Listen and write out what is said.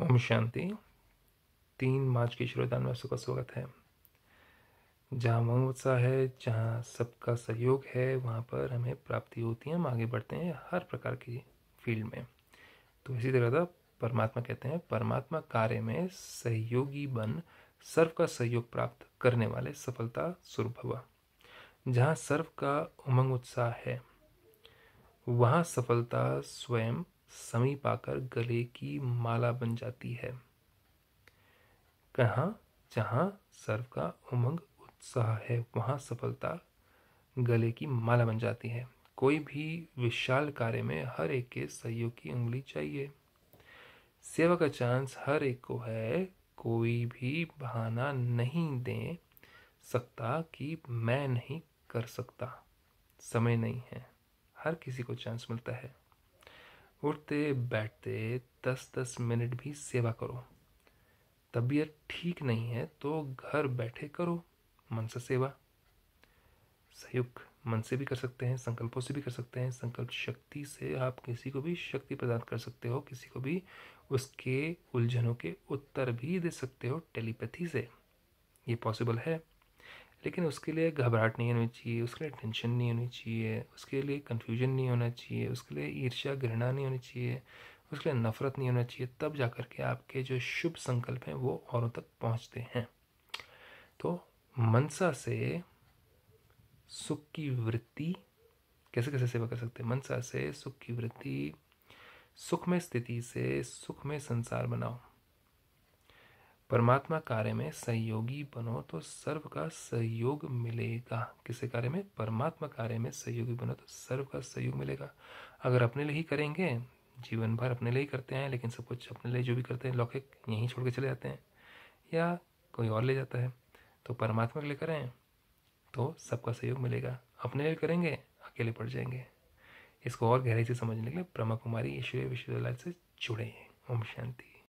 ओम शांति तीन मार्च के श्रोदान में आप सबका स्वागत है जहाँ मंग उत्साह है जहाँ सबका सहयोग है वहाँ पर हमें प्राप्ति होती है हम आगे बढ़ते हैं हर प्रकार की फील्ड में तो इसी तरह का परमात्मा कहते हैं परमात्मा कार्य में सहयोगी बन सर्व का सहयोग प्राप्त करने वाले सफलता स्वरूप हुआ जहाँ सर्व का उमंग उत्साह है वहाँ सफलता स्वयं समीप आकर गले की माला बन जाती है कहाँ जहाँ सर्व का उमंग उत्साह है वहाँ सफलता गले की माला बन जाती है कोई भी विशाल कार्य में हर एक के सहयोग की उंगली चाहिए सेवा का चांस हर एक को है कोई भी बहाना नहीं दे सकता कि मैं नहीं कर सकता समय नहीं है हर किसी को चांस मिलता है उठते बैठते दस दस मिनट भी सेवा करो तबीयत ठीक नहीं है तो घर बैठे करो मन से सेवा संयुक्त मन से भी कर सकते हैं संकल्पों से भी कर सकते हैं संकल्प शक्ति से आप किसी को भी शक्ति प्रदान कर सकते हो किसी को भी उसके उलझनों के उत्तर भी दे सकते हो टेलीपैथी से ये पॉसिबल है लेकिन उसके लिए घबराहट नहीं होनी चाहिए उसके लिए टेंशन नहीं होनी चाहिए उसके लिए कन्फ्यूजन नहीं होना चाहिए उसके लिए ईर्ष्या घृणा नहीं होनी चाहिए उसके लिए नफ़रत नहीं होना चाहिए तब जा कर के आपके जो शुभ संकल्प हैं वो औरों तक पहुँचते हैं तो मनसा से सुख की वृत्ति कैसे कैसे सेवा कर सकते हैं मनसा से सुख की वृत्ति सुख में स्थिति से सुख में संसार बनाओ परमात्मा कार्य में सहयोगी बनो तो सर्व का सहयोग मिलेगा किसी कार्य में परमात्मा कार्य में सहयोगी बनो तो सर्व का सहयोग मिलेगा अगर अपने लिए ही करेंगे जीवन भर अपने लिए ही करते हैं लेकिन सब कुछ अपने लिए जो भी करते हैं लौकिक यहीं छोड़ के चले जाते हैं या कोई और ले जाता है तो परमात्मा के लिए करें तो सबका सहयोग मिलेगा अपने लिए करेंगे अकेले पड़ जाएंगे इसको और गहराई से समझने के लिए ब्रह्मा कुमारी ईश्वरीय विश्वविद्यालय से जुड़े ओम शांति